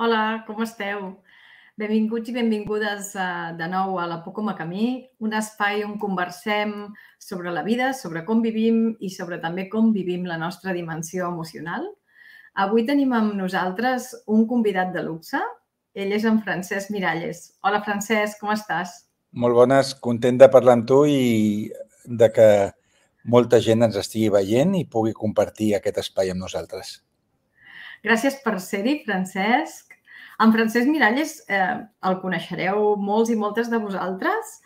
Hola, com esteu? Benvinguts i benvingudes eh, de nou a la Pocoma Camí, un espai on conversem sobre la vida, sobre com vivim i sobre també com vivim la nostra dimensió emocional. Avui tenim amb nosaltres un convidat de luxe. Ell és en Francesc Miralles. Hola, Francesc, com estàs? Molt bones, content de parlar amb tu i de que molta gent ens estigui veient i pugui compartir aquest espai amb nosaltres. Gràcies per ser-hi, Francesc. En Francesc Miralles eh, el coneixereu molts i moltes de vosaltres.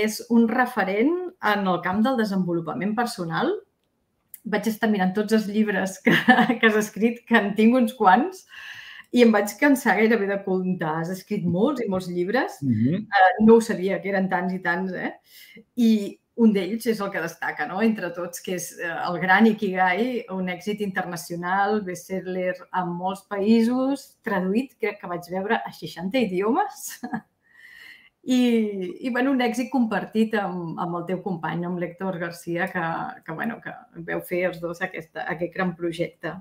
És un referent en el camp del desenvolupament personal. Vaig estar mirant tots els llibres que, que has escrit, que en tinc uns quants, i em vaig cansar gairebé de comptar. Has escrit molts i molts llibres. Mm -hmm. eh, no ho sabia, que eren tants i tants, eh? I un d'ells és el que destaca no? entre tots, que és eh, el gran Ikigai, un èxit internacional, bestseller en molts països, traduït, crec que vaig veure, a 60 idiomes. I, i bueno, un èxit compartit amb, amb el teu company, amb l'Hector Garcia, que, que, bueno, que veu fer els dos aquesta, aquest gran projecte.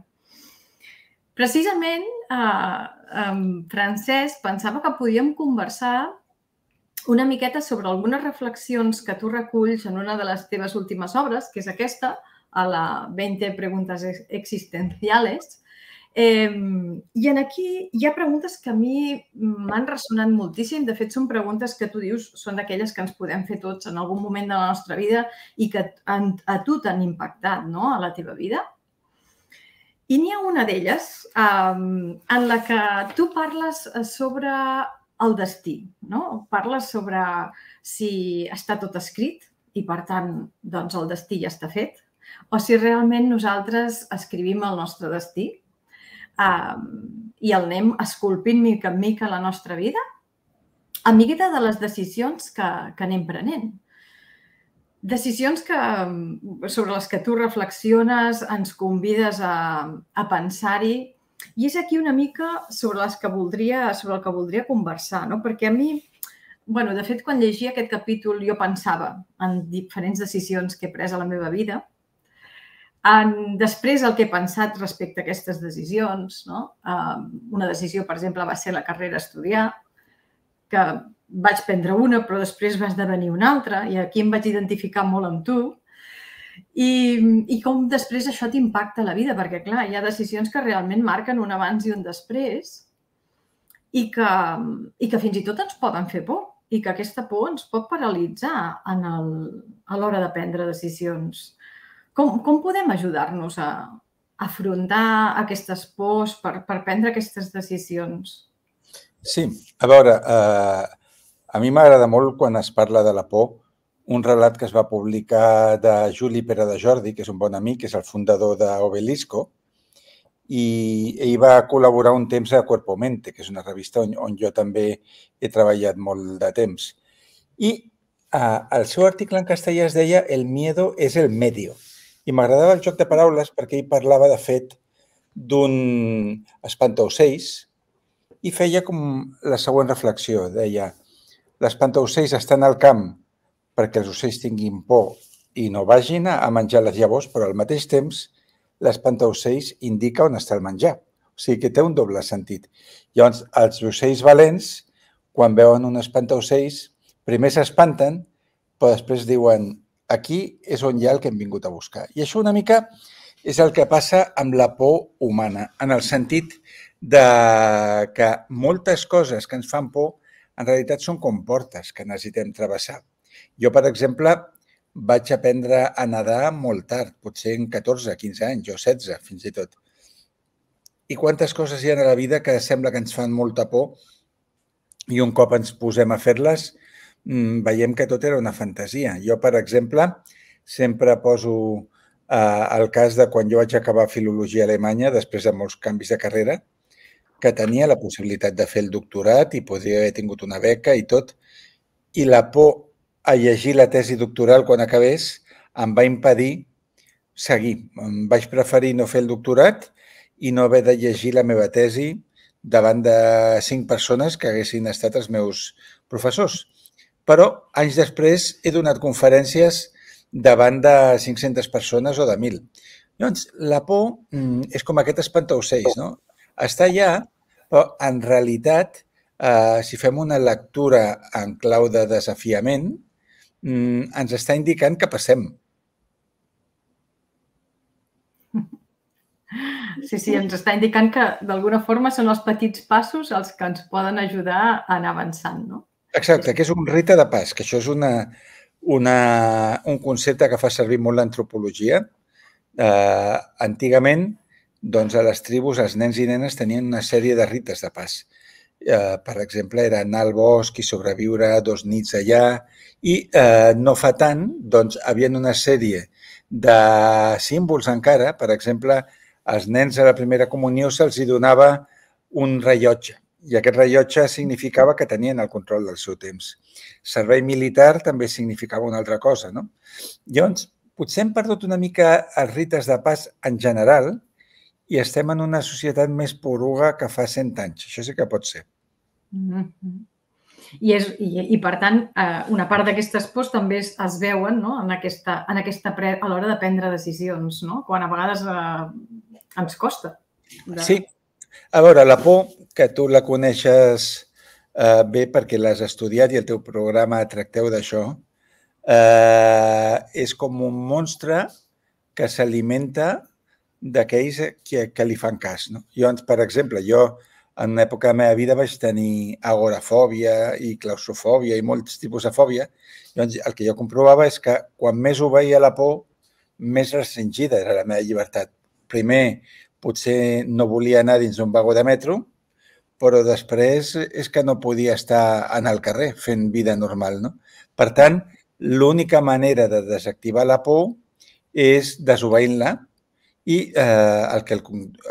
Precisament, eh, en Francesc pensava que podíem conversar una miqueta sobre algunes reflexions que tu reculls en una de les teves últimes obres, que és aquesta, a la 20 preguntes existenciales. Eh, I en aquí hi ha preguntes que a mi m'han ressonat moltíssim. De fet, són preguntes que tu dius són d'aquelles que ens podem fer tots en algun moment de la nostra vida i que a, a tu t'han impactat no? a la teva vida. I n'hi ha una d'elles eh, en la que tu parles eh, sobre el destí. No? Parles sobre si està tot escrit i, per tant, doncs el destí ja està fet, o si realment nosaltres escrivim el nostre destí eh, i el anem esculpint mica en mica la nostra vida a mida de les decisions que, que anem prenent. Decisions que, sobre les que tu reflexiones, ens convides a, a pensar-hi, i és aquí una mica sobre les que voldria, sobre el que voldria conversar, no? perquè a mi, bueno, de fet, quan llegia aquest capítol jo pensava en diferents decisions que he pres a la meva vida, en, després el que he pensat respecte a aquestes decisions, no? una decisió, per exemple, va ser la carrera a estudiar, que vaig prendre una, però després va esdevenir una altra, i aquí em vaig identificar molt amb tu, i, i com després això t'impacta la vida, perquè clar, hi ha decisions que realment marquen un abans i un després i que, i que fins i tot ens poden fer por i que aquesta por ens pot paralitzar en el, a l'hora de prendre decisions. Com, com podem ajudar-nos a, a afrontar aquestes pors per, per prendre aquestes decisions? Sí, a veure, eh, a mi m'agrada molt quan es parla de la por un relat que es va publicar de Juli Pere de Jordi, que és un bon amic, que és el fundador d'Obelisco, i ell va col·laborar un temps a Cuerpo Mente, que és una revista on, on jo també he treballat molt de temps. I eh, el seu article en castellà es deia El miedo és el medio. I m'agradava el joc de paraules perquè ell parlava, de fet, d'un espantaocells i feia com la següent reflexió. Deia, l'espantaocells està en el camp perquè els ocells tinguin por i no vagin a menjar les llavors, però al mateix temps l'espantaocells indica on està el menjar. O sigui que té un doble sentit. Llavors, els ocells valents, quan veuen un espantaocells, primer s'espanten, però després diuen aquí és on hi ha el que hem vingut a buscar. I això una mica és el que passa amb la por humana, en el sentit de que moltes coses que ens fan por en realitat són comportes que necessitem travessar. Jo, per exemple, vaig aprendre a nedar molt tard, potser en 14, 15 anys o 16, fins i tot. I quantes coses hi ha a la vida que sembla que ens fan molta por i un cop ens posem a fer-les mm, veiem que tot era una fantasia. Jo, per exemple, sempre poso eh, el cas de quan jo vaig acabar Filologia a Alemanya, després de molts canvis de carrera, que tenia la possibilitat de fer el doctorat i podria haver tingut una beca i tot, i la por a llegir la tesi doctoral quan acabés em va impedir seguir. Em vaig preferir no fer el doctorat i no haver de llegir la meva tesi davant de cinc persones que haguessin estat els meus professors. Però anys després he donat conferències davant de 500 persones o de 1.000. Llavors, doncs, la por mm, és com aquest espantaocells, no? Està allà, però en realitat, eh, si fem una lectura en clau de desafiament, mm, ens està indicant que passem. Sí, sí, ens està indicant que d'alguna forma són els petits passos els que ens poden ajudar a anar avançant, no? Exacte, que és un rite de pas, que això és una, una, un concepte que fa servir molt l'antropologia. Eh, antigament, doncs a les tribus els nens i nenes tenien una sèrie de rites de pas eh, per exemple, era anar al bosc i sobreviure dos nits allà. I eh, no fa tant, doncs, havien una sèrie de símbols encara. Per exemple, als nens a la primera comunió se'ls donava un rellotge i aquest rellotge significava que tenien el control del seu temps. Servei militar també significava una altra cosa, no? Llavors, potser hem perdut una mica els rites de pas en general i estem en una societat més poruga que fa 100 anys. Això sí que pot ser. Mm -hmm. I, és, i, i, per tant, eh, una part d'aquestes pors també es, es veuen no? en aquesta, en aquesta pre, a l'hora de prendre decisions, no? quan a vegades eh, ens costa. De... Sí. A veure, la por, que tu la coneixes eh, bé perquè l'has estudiat i el teu programa tracteu d'això, eh, és com un monstre que s'alimenta d'aquells que, que li fan cas. No? Jo, per exemple, jo en l'època de la meva vida vaig tenir agorafòbia i claustrofòbia i molts tipus de fòbia. Llavors, el que jo comprovava és que quan més ho veia la por, més restringida era la meva llibertat. Primer, potser no volia anar dins d'un vagó de metro, però després és que no podia estar en el carrer fent vida normal. No? Per tant, l'única manera de desactivar la por és desobeint-la i eh, el que el,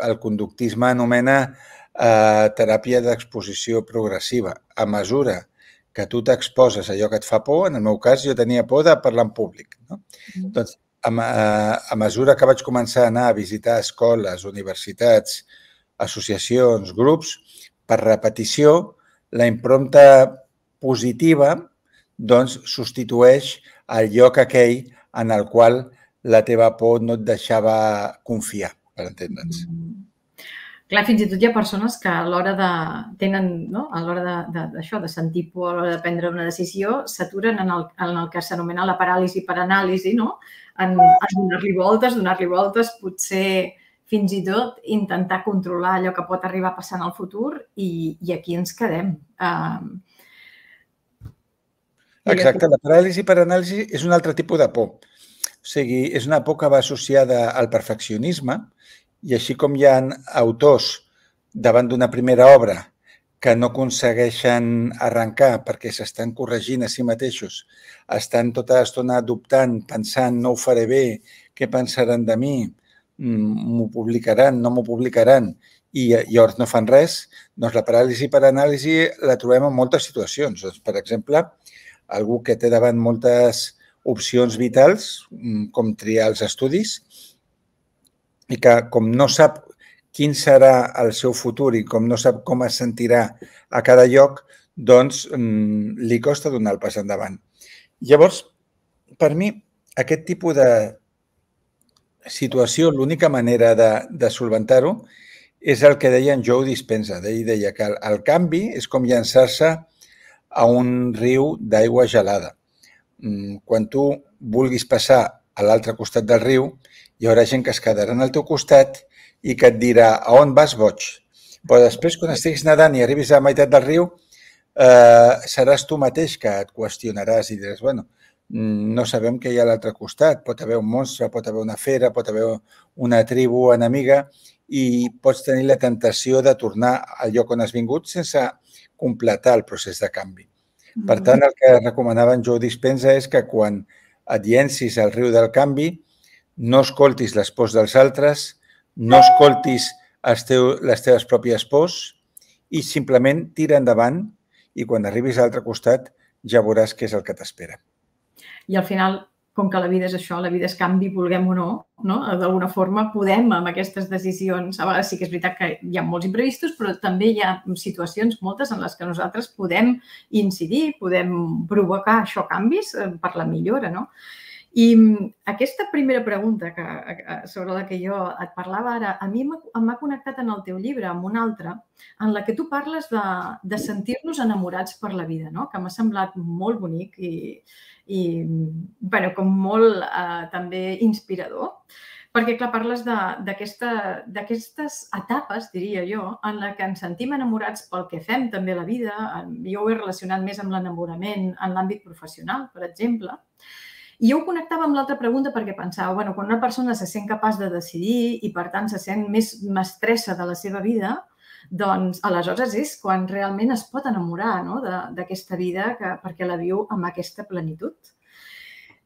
el conductisme anomena eh, teràpia d'exposició progressiva. A mesura que tu t'exposes a allò que et fa por, en el meu cas jo tenia por de parlar en públic. No? Mm. Doncs a, a mesura que vaig començar a anar a visitar escoles, universitats, associacions, grups, per repetició, la impronta positiva doncs, substitueix el lloc aquell en el qual la teva por no et deixava confiar, per entendre'ns. Mm clar, fins i tot hi ha persones que a l'hora de tenen, no? a l'hora d'això, de, de, de sentir por, a l'hora de prendre una decisió, s'aturen en, el, en el que s'anomena la paràlisi per anàlisi, no? En, en donar-li voltes, donar-li voltes, potser fins i tot intentar controlar allò que pot arribar a passar en el futur i, i aquí ens quedem. Um, Exacte, la paràlisi per anàlisi és un altre tipus de por. O sigui, és una por que va associada al perfeccionisme, i així com hi ha autors davant d'una primera obra que no aconsegueixen arrencar perquè s'estan corregint a si mateixos, estan tota l'estona dubtant, pensant no ho faré bé, què pensaran de mi, mm, m'ho publicaran, no m'ho publicaran, i llavors no fan res, doncs la paràlisi per anàlisi la trobem en moltes situacions. Doncs, per exemple, algú que té davant moltes opcions vitals, mm, com triar els estudis, i que com no sap quin serà el seu futur i com no sap com es sentirà a cada lloc, doncs mm, li costa donar el pas endavant. Llavors, per mi, aquest tipus de situació, l'única manera de, de solventar-ho és el que deia en Joe Dispensa. Ell deia que el, el canvi és com llançar-se a un riu d'aigua gelada. Mm, quan tu vulguis passar a l'altre costat del riu, hi haurà gent que es quedarà al teu costat i que et dirà a on vas boig. Però després, quan estiguis nedant i arribis a la meitat del riu, eh, seràs tu mateix que et qüestionaràs i diràs, bueno, mm, no sabem què hi ha a l'altre costat. Pot haver un monstre, pot haver una fera, pot haver una tribu enemiga i pots tenir la tentació de tornar al lloc on has vingut sense completar el procés de canvi. Per mm. tant, el que recomanava en Joe Dispensa és que quan et llencis al riu del canvi, no escoltis les pors dels altres, no escoltis els teu, les teves pròpies pors i simplement tira endavant i quan arribis a l'altre costat ja veuràs què és el que t'espera. I al final, com que la vida és això, la vida és canvi, vulguem o no, no? d'alguna forma podem amb aquestes decisions. A vegades sí que és veritat que hi ha molts imprevistos, però també hi ha situacions moltes en les que nosaltres podem incidir, podem provocar això canvis eh, per la millora. No? I aquesta primera pregunta que, eh, sobre la que jo et parlava ara, a mi m'ha connectat en el teu llibre, amb un altre, en la que tu parles de, de sentir-nos enamorats per la vida, no? que m'ha semblat molt bonic i, i bueno, com molt eh, també inspirador. Perquè, clar, parles d'aquestes etapes, diria jo, en la que ens sentim enamorats pel que fem també a la vida. Jo ho he relacionat més amb l'enamorament en l'àmbit professional, per exemple. I jo ho connectava amb l'altra pregunta perquè pensava, bueno, quan una persona se sent capaç de decidir i, per tant, se sent més mestressa de la seva vida, doncs aleshores és quan realment es pot enamorar no? d'aquesta vida que, perquè la viu amb aquesta plenitud.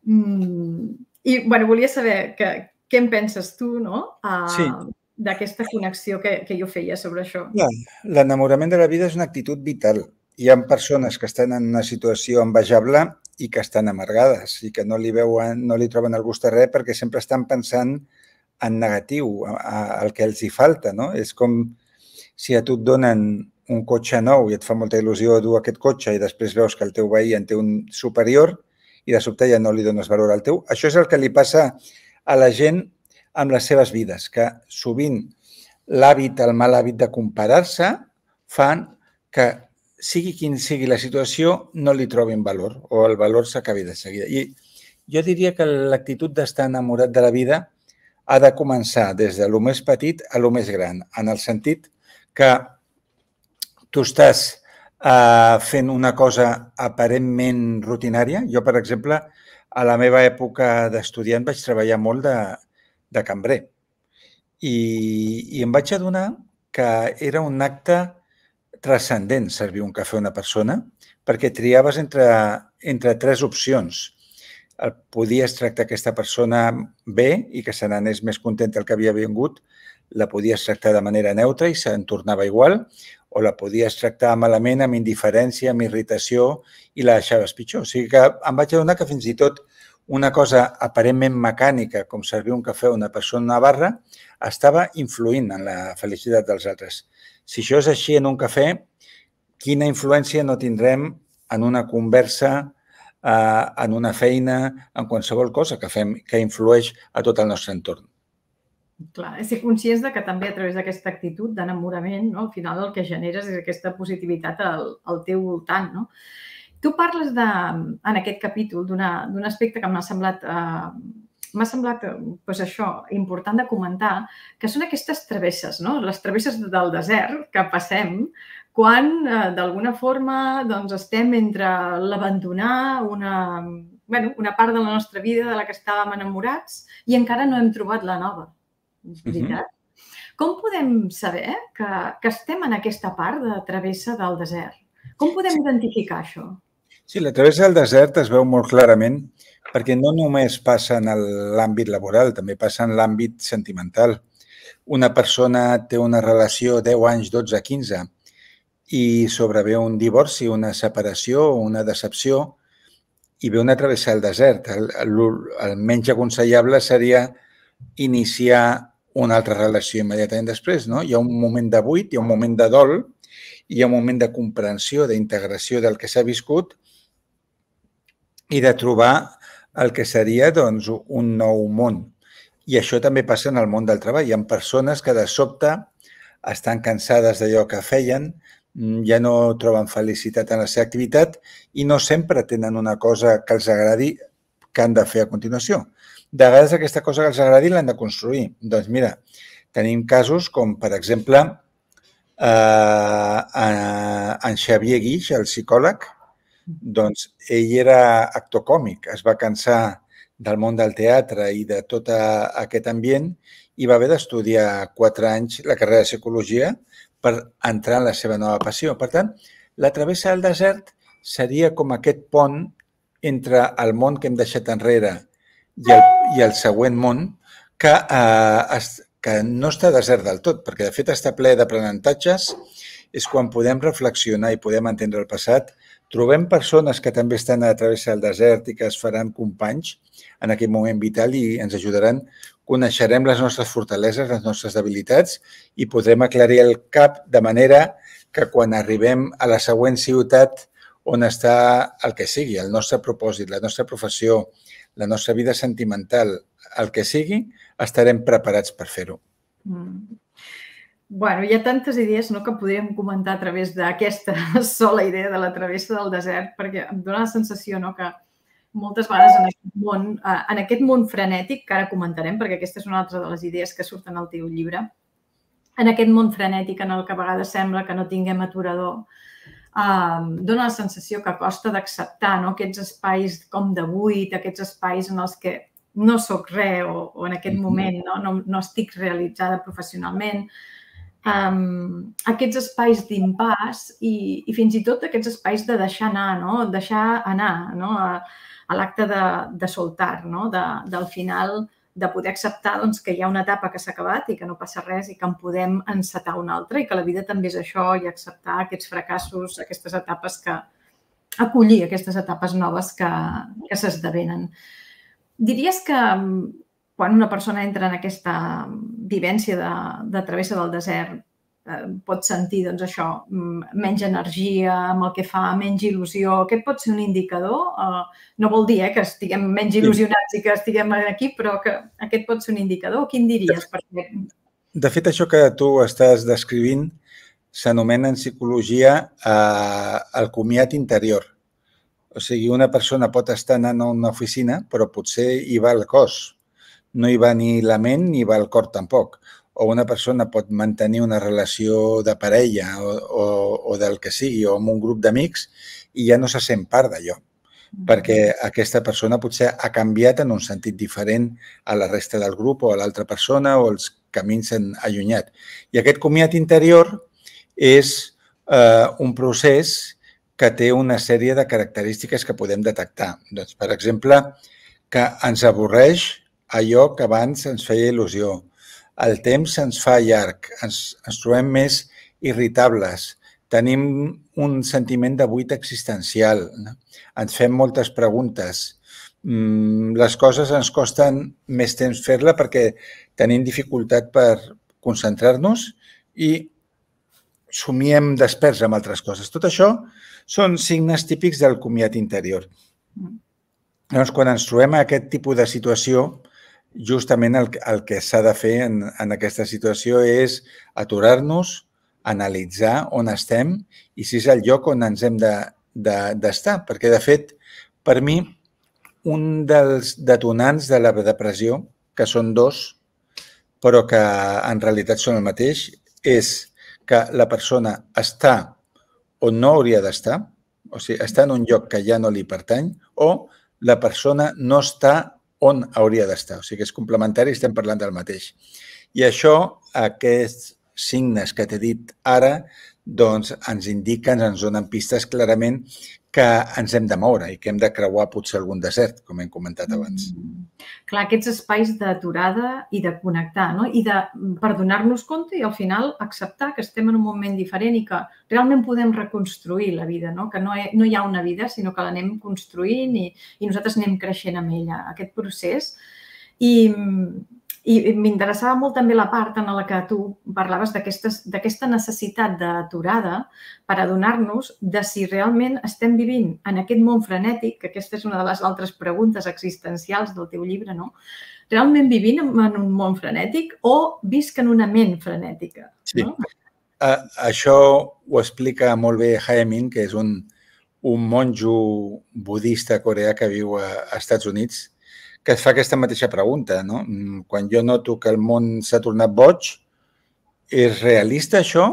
Mm, I, bueno, volia saber que, què en penses tu, no? A... sí d'aquesta connexió que, que jo feia sobre això. Ja, L'enamorament de la vida és una actitud vital. Hi ha persones que estan en una situació envejable i que estan amargades i que no li veuen, no li troben el gust a res perquè sempre estan pensant en negatiu, al que els hi falta. No? És com si a tu et donen un cotxe nou i et fa molta il·lusió dur aquest cotxe i després veus que el teu veí en té un superior i de sobte ja no li dones valor al teu. Això és el que li passa a la gent amb les seves vides, que sovint l'hàbit, el mal hàbit de comparar-se, fan que sigui quin sigui la situació, no li trobin valor o el valor s'acabi de seguida. I jo diria que l'actitud d'estar enamorat de la vida ha de començar des de lo més petit a lo més gran, en el sentit que tu estàs eh, fent una cosa aparentment rutinària. Jo, per exemple, a la meva època d'estudiant vaig treballar molt de, de cambrer i, i em vaig adonar que era un acte transcendent servir un cafè a una persona perquè triaves entre, entre tres opcions. El podies tractar aquesta persona bé i que se n'anés més content el que havia vingut, la podies tractar de manera neutra i se'n tornava igual, o la podies tractar malament, amb indiferència, amb irritació i la deixaves pitjor. O sigui que em vaig adonar que fins i tot una cosa aparentment mecànica, com servir un cafè a una persona a una barra, estava influint en la felicitat dels altres. Si això és així en un cafè, quina influència no tindrem en una conversa, eh, en una feina, en qualsevol cosa que fem que influeix a tot el nostre entorn. Clar, ser conscients de que també a través d'aquesta actitud d'enamorament, no? al final el que generes és aquesta positivitat al, al teu voltant. No? Tu parles de, en aquest capítol d'un aspecte que m'ha semblat eh, m'ha semblat eh, pues, això important de comentar, que són aquestes travesses, no? les travesses del desert que passem quan eh, d'alguna forma doncs, estem entre l'abandonar una, bueno, una part de la nostra vida de la que estàvem enamorats i encara no hem trobat la nova. És mhm. veritat? Uh -huh. Com podem saber que, que estem en aquesta part de travessa del desert? Com podem sí. identificar això? Sí, la travessa del desert es veu molt clarament perquè no només passa en l'àmbit laboral, també passa en l'àmbit sentimental. Una persona té una relació 10 anys, 12, 15 i sobrevé un divorci, una separació una decepció i ve una travessa el desert. El, el, el menys aconsellable seria iniciar una altra relació immediatament després. No? Hi ha un moment de buit, hi ha un moment de dol, hi ha un moment de comprensió, d'integració del que s'ha viscut i de trobar el que seria doncs, un nou món. I això també passa en el món del treball. Hi ha persones que de sobte estan cansades d'allò que feien, mm, ja no troben felicitat en la seva activitat i no sempre tenen una cosa que els agradi que han de fer a continuació. De vegades aquesta cosa que els agradi l'han de construir. Doncs mira, tenim casos com, per exemple, eh, eh en Xavier Guix, el psicòleg, doncs ell era actor còmic, es va cansar del món del teatre i de tot eh, aquest ambient i va haver d'estudiar quatre anys la carrera de psicologia per entrar en la seva nova passió. Per tant, la travessa del desert seria com aquest pont entre el món que hem deixat enrere i el, i el següent món, que, eh, es, que no està desert del tot, perquè de fet està ple d'aprenentatges, és quan podem reflexionar i podem entendre el passat trobem persones que també estan a través del desert i que es faran companys en aquest moment vital i ens ajudaran. Coneixerem les nostres fortaleses, les nostres debilitats i podrem aclarir el cap de manera que quan arribem a la següent ciutat on està el que sigui, el nostre propòsit, la nostra professió, la nostra vida sentimental, el que sigui, estarem preparats per fer-ho. Mm bueno, hi ha tantes idees no, que podríem comentar a través d'aquesta sola idea de la travessa del desert, perquè em dóna la sensació no, que moltes vegades en aquest, món, eh, en aquest món frenètic, que ara comentarem, perquè aquesta és una altra de les idees que surten al teu llibre, en aquest món frenètic en el que a vegades sembla que no tinguem aturador, eh, dona la sensació que costa d'acceptar no? aquests espais com de buit, aquests espais en els que no sóc res o, o en aquest mhm. moment no, no, no estic realitzada professionalment, um, aquests espais d'impàs i, i fins i tot aquests espais de deixar anar, no? deixar anar no? a, a l'acte de, de soltar, no? de, del final de poder acceptar doncs, que hi ha una etapa que s'ha acabat i que no passa res i que en podem encetar una altra i que la vida també és això i acceptar aquests fracassos, aquestes etapes que... acollir aquestes etapes noves que, que s'esdevenen. Diries que quan una persona entra en aquesta vivència de, de travessa del desert, eh, pot sentir doncs, això, mm, menys energia amb el que fa, menys il·lusió. Aquest pot ser un indicador. Eh, no vol dir eh, que estiguem menys il·lusionats i que estiguem aquí, però que aquest pot ser un indicador. Quin diries? De, perquè... de fet, això que tu estàs descrivint s'anomena en psicologia eh, el comiat interior. O sigui, una persona pot estar anant a una oficina, però potser hi va el cos, no hi va ni la ment ni va el cor tampoc. O una persona pot mantenir una relació de parella o, o, o del que sigui, o amb un grup d'amics, i ja no se sent part d'allò mm-hmm. perquè aquesta persona potser ha canviat en un sentit diferent a la resta del grup o a l'altra persona o els camins s'han allunyat. I aquest comiat interior és eh, un procés que té una sèrie de característiques que podem detectar. Doncs, per exemple, que ens avorreix allò que abans ens feia il·lusió. El temps ens fa llarg, ens, ens trobem més irritables, tenim un sentiment de buit existencial, ens fem moltes preguntes, mm, les coses ens costen més temps fer-la perquè tenim dificultat per concentrar-nos i somiem desperts amb altres coses. Tot això són signes típics del comiat interior. Mm. Llavors, quan ens trobem a aquest tipus de situació, justament el, el que s'ha de fer en, en aquesta situació és aturar-nos, analitzar on estem i si és el lloc on ens hem d'estar. De, de, Perquè, de fet, per mi, un dels detonants de la depressió, que són dos, però que en realitat són el mateix, és que la persona està on no hauria d'estar, o sigui, està en un lloc que ja no li pertany, o la persona no està on hauria d'estar. O sigui que és complementari, estem parlant del mateix. I això, aquests signes que t'he dit ara, doncs ens indiquen, ens donen pistes clarament que ens hem de moure i que hem de creuar potser algun desert, com hem comentat abans. Mm -hmm clar, aquests espais d'aturada i de connectar, no? I de mm, perdonar-nos compte i al final acceptar que estem en un moment diferent i que realment podem reconstruir la vida, no? Que no, he, no hi ha una vida, sinó que l'anem construint i, i nosaltres anem creixent amb ella, aquest procés. I, mm, i m'interessava molt també la part en la que tu parlaves d'aquesta necessitat d'aturada per adonar-nos de si realment estem vivint en aquest món frenètic, que aquesta és una de les altres preguntes existencials del teu llibre, no? Realment vivint en un món frenètic o visc en una ment frenètica? Sí. No? Uh, això ho explica molt bé Haemin, que és un, un monjo budista coreà que viu a, a Estats Units, que es fa aquesta mateixa pregunta, no? Mm, quan jo noto que el món s'ha tornat boig, és realista això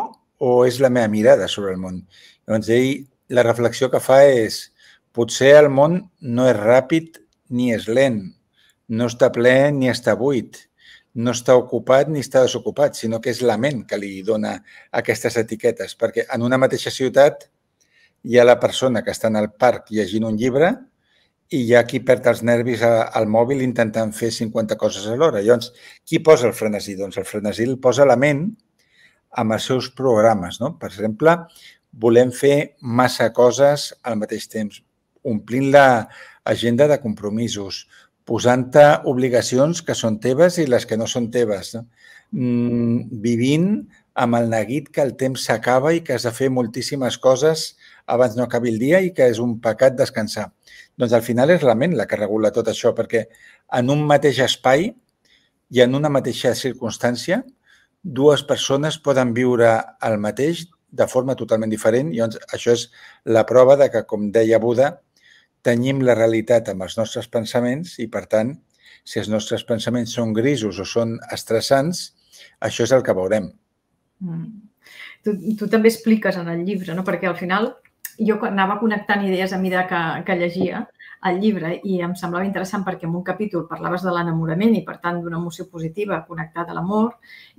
o és la meva mirada sobre el món? Llavors, ell, la reflexió que fa és potser el món no és ràpid ni és lent, no està ple ni està buit, no està ocupat ni està desocupat, sinó que és la ment que li dona aquestes etiquetes, perquè en una mateixa ciutat hi ha la persona que està en el parc llegint un llibre i hi ha qui perd els nervis al mòbil intentant fer 50 coses alhora. Llavors, qui posa el frenesí? Doncs el frenesí el posa la ment amb els seus programes. No? Per exemple, volem fer massa coses al mateix temps, omplint l'agenda de compromisos, posant-te obligacions que són teves i les que no són teves, no? Mm, vivint amb el neguit que el temps s'acaba i que has de fer moltíssimes coses abans no acabi el dia i que és un pecat descansar. Doncs al final és la ment la que regula tot això, perquè en un mateix espai i en una mateixa circumstància, dues persones poden viure el mateix de forma totalment diferent. I doncs, això és la prova de que, com deia Buda, tenim la realitat amb els nostres pensaments i, per tant, si els nostres pensaments són grisos o són estressants, això és el que veurem. Mm. Tu, tu també expliques en el llibre, no? perquè al final jo anava connectant idees a mesura que, que llegia el llibre i em semblava interessant perquè en un capítol parlaves de l'enamorament i, per tant, d'una emoció positiva connectada a l'amor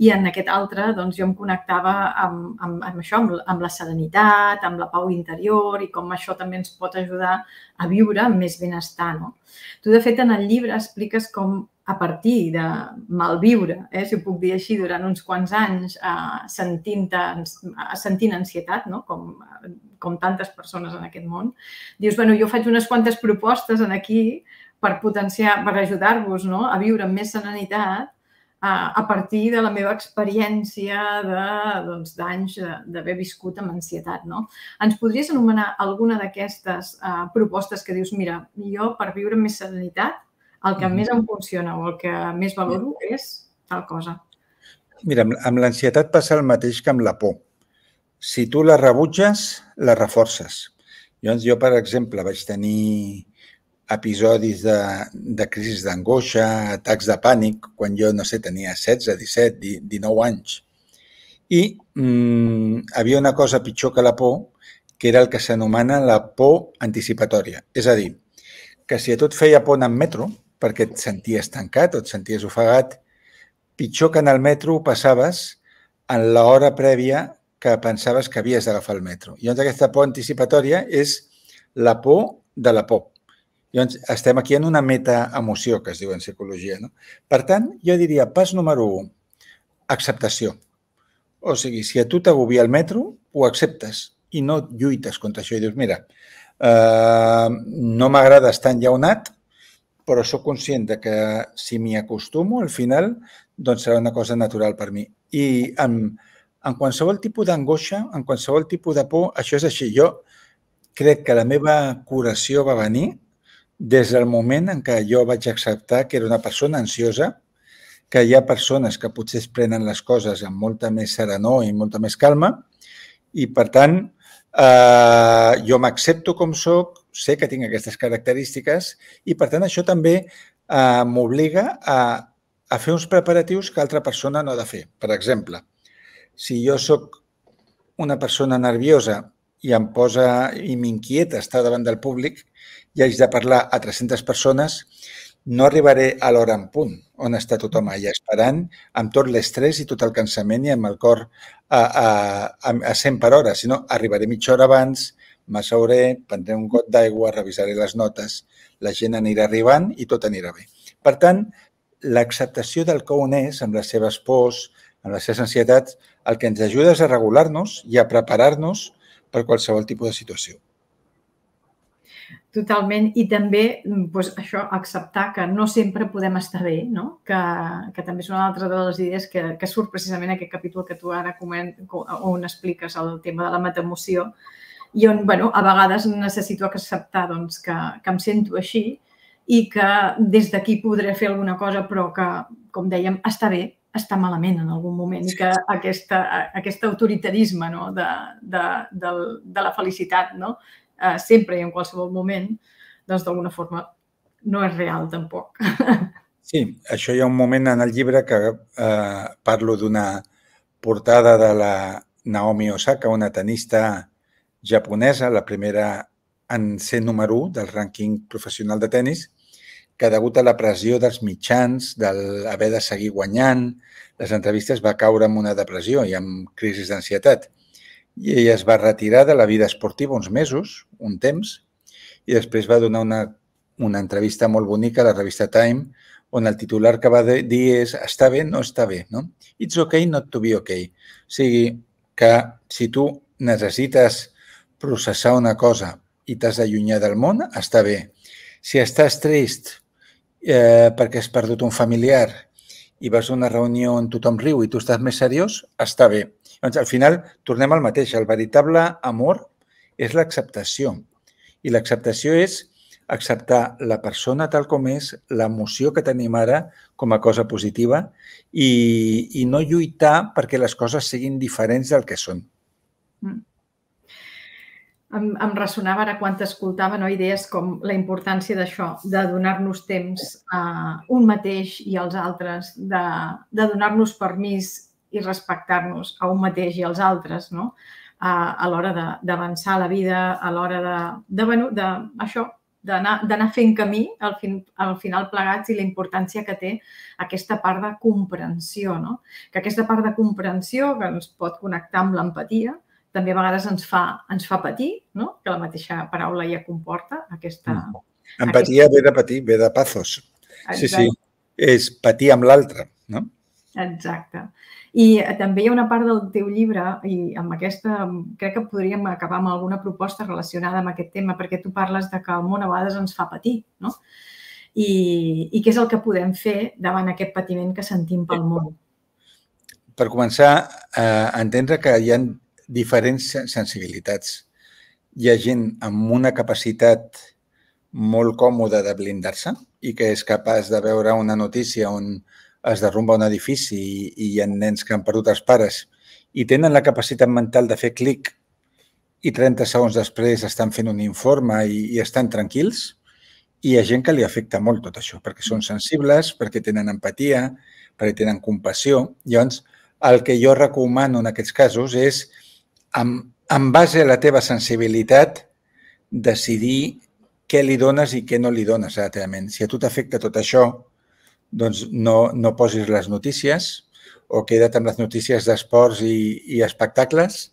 i en aquest altre, doncs, jo em connectava amb, amb, amb això, amb, amb la serenitat, amb la pau interior i com això també ens pot ajudar a viure amb més benestar, no? Tu, de fet, en el llibre expliques com a partir de malviure, eh, si ho puc dir així, durant uns quants anys eh, sentint, eh, sentint ansietat, no? com eh, com tantes persones en aquest món, dius, bueno, jo faig unes quantes propostes en aquí per potenciar, per ajudar-vos no? a viure amb més serenitat a, a partir de la meva experiència doncs, d'anys doncs, d'haver viscut amb ansietat. No? Ens podries anomenar alguna d'aquestes uh, propostes que dius, mira, jo per viure amb més serenitat, el que mm -hmm. més em funciona o el que més valoro és tal cosa? Mira, amb l'ansietat passa el mateix que amb la por si tu la rebutges, la reforces. Llavors, jo, per exemple, vaig tenir episodis de, de crisis d'angoixa, atacs de pànic, quan jo, no sé, tenia 16, 17, 19 anys. I mm, havia una cosa pitjor que la por, que era el que s'anomena la por anticipatòria. És a dir, que si a tu et feia por anar en metro, perquè et senties tancat o et senties ofegat, pitjor que en el metro passaves en l'hora prèvia que pensaves que havies d'agafar el metro. I llavors aquesta por anticipatòria és la por de la por. Llavors estem aquí en una metaemoció, que es diu en psicologia. No? Per tant, jo diria pas número 1, acceptació. O sigui, si a tu t'agobia el metro, ho acceptes i no lluites contra això i dius, mira, eh, no m'agrada estar enllaunat, però sóc conscient de que si m'hi acostumo, al final, doncs serà una cosa natural per mi. I amb, en qualsevol tipus d'angoixa, en qualsevol tipus de por, això és així. Jo crec que la meva curació va venir des del moment en què jo vaig acceptar que era una persona ansiosa, que hi ha persones que potser es prenen les coses amb molta més serenor i molta més calma i, per tant, eh, jo m'accepto com sóc, sé que tinc aquestes característiques i, per tant, això també eh, m'obliga a, a fer uns preparatius que altra persona no ha de fer. Per exemple, si jo sóc una persona nerviosa i em posa i m'inquieta estar davant del públic i haig de parlar a 300 persones, no arribaré a l'hora en punt on està tothom allà esperant amb tot l'estrès i tot el cansament i amb el cor a, a, a a 100 per hora, sinó arribaré mitja hora abans, m'asseuré, prendré un got d'aigua, revisaré les notes, la gent anirà arribant i tot anirà bé. Per tant, l'acceptació del que un és, amb les seves pors, amb les seves ansietats, el que ens ajuda és a regular-nos i a preparar-nos per qualsevol tipus de situació. Totalment, i també doncs, això, acceptar que no sempre podem estar bé, no? que, que també és una altra de les idees que, que surt precisament aquest capítol que tu ara coment, on expliques el tema de la metamoció i on bueno, a vegades necessito acceptar doncs, que, que em sento així i que des d'aquí podré fer alguna cosa, però que, com dèiem, està bé està malament en algun moment i que aquesta, aquest autoritarisme no, de, de, de, de la felicitat no, eh, sempre i en qualsevol moment, doncs d'alguna forma no és real tampoc. Sí, això hi ha un moment en el llibre que eh, parlo d'una portada de la Naomi Osaka, una tenista japonesa, la primera en ser número 1 del rànquing professional de tennis, que degut a la pressió dels mitjans, del haver de seguir guanyant, les entrevistes va caure en una depressió i amb crisis d'ansietat. I ella es va retirar de la vida esportiva uns mesos, un temps, i després va donar una, una entrevista molt bonica a la revista Time on el titular que va dir és està bé, no està bé, no? It's okay not to be okay. O sigui, que si tu necessites processar una cosa i t'has d'allunyar del món, està bé. Si estàs trist eh, perquè has perdut un familiar i vas a una reunió on tothom riu i tu estàs més seriós, està bé. Llavors, al final, tornem al mateix. El veritable amor és l'acceptació. I l'acceptació és acceptar la persona tal com és, l'emoció que tenim ara com a cosa positiva i, i no lluitar perquè les coses siguin diferents del que són. Mm em, em ressonava ara quan t'escoltava no? idees com la importància d'això, de donar-nos temps a un mateix i als altres, de, de donar-nos permís i respectar-nos a un mateix i als altres, no? a, a l'hora d'avançar la vida, a l'hora de, de, de, això, d'anar fent camí al, fin, al final plegats i la importància que té aquesta part de comprensió, no? que aquesta part de comprensió que ens pot connectar amb l'empatia, també a vegades ens fa, ens fa patir, no? que la mateixa paraula ja comporta aquesta... Mm. Empatia aquesta... ve de patir, ve de pazos. Exacte. Sí, sí, és patir amb l'altre. No? Exacte. I eh, també hi ha una part del teu llibre, i amb aquesta crec que podríem acabar amb alguna proposta relacionada amb aquest tema, perquè tu parles de que el món a vegades ens fa patir, no? I, i què és el que podem fer davant aquest patiment que sentim pel món? Per començar, a eh, entendre que hi ha diferents sensibilitats. Hi ha gent amb una capacitat molt còmoda de blindar-se i que és capaç de veure una notícia on es derrumba un edifici i, i hi ha nens que han perdut els pares i tenen la capacitat mental de fer clic i 30 segons després estan fent un informe i, i estan tranquils. I hi ha gent que li afecta molt tot això, perquè són mm. sensibles, perquè tenen empatia, perquè tenen compassió. Llavors, el que jo recomano en aquests casos és en, en base a la teva sensibilitat, decidir què li dones i què no li dones a la teva ment. Si a tu t'afecta tot això, doncs no, no posis les notícies o queda't amb les notícies d'esports i, i espectacles.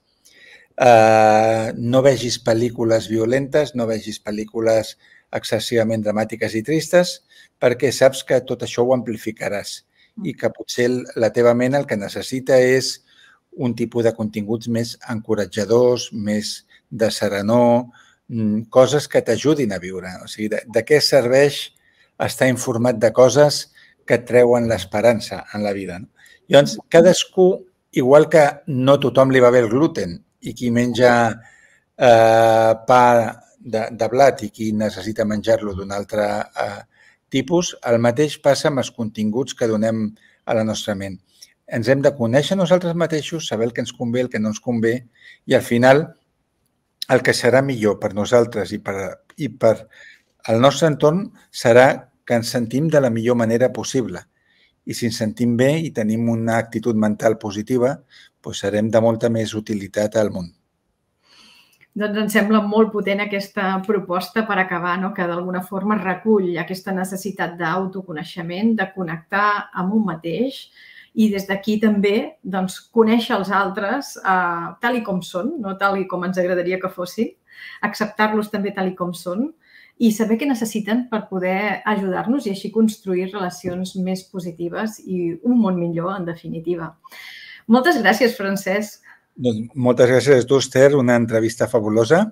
Uh, no vegis pel·lícules violentes, no vegis pel·lícules excessivament dramàtiques i tristes, perquè saps que tot això ho amplificaràs i que potser la teva ment el que necessita és un tipus de continguts més encoratjadors, més de serenor, mm, coses que t'ajudin a viure. O sigui, de, de què serveix estar informat de coses que treuen l'esperança en la vida. No? Llavors, cadascú, igual que no tothom li va bé el gluten i qui menja eh, pa de, de blat i qui necessita menjar-lo d'un altre eh, tipus, el mateix passa amb els continguts que donem a la nostra ment ens hem de conèixer nosaltres mateixos, saber el que ens convé, el que no ens convé, i al final el que serà millor per nosaltres i per, i per el nostre entorn serà que ens sentim de la millor manera possible. I si ens sentim bé i tenim una actitud mental positiva, doncs serem de molta més utilitat al món. Doncs em sembla molt potent aquesta proposta per acabar, no? que d'alguna forma recull aquesta necessitat d'autoconeixement, de connectar amb un mateix, i des d'aquí també doncs, conèixer els altres eh, tal i com són, no tal i com ens agradaria que fossin, acceptar-los també tal i com són i saber què necessiten per poder ajudar-nos i així construir relacions més positives i un món millor, en definitiva. Moltes gràcies, Francesc. Doncs moltes gràcies a tu, Esther, una entrevista fabulosa.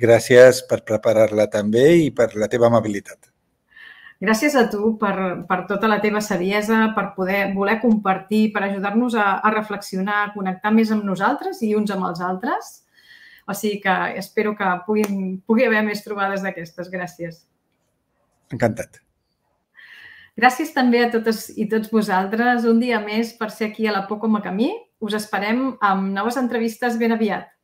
Gràcies per preparar-la també i per la teva amabilitat. Gràcies a tu per, per tota la teva saviesa, per poder voler compartir, per ajudar-nos a, a reflexionar, a connectar més amb nosaltres i uns amb els altres. O sigui que espero que puguin, pugui haver més trobades d'aquestes. Gràcies. Encantat. Gràcies també a totes i tots vosaltres un dia més per ser aquí a la Por com a camí. Us esperem amb noves entrevistes ben aviat.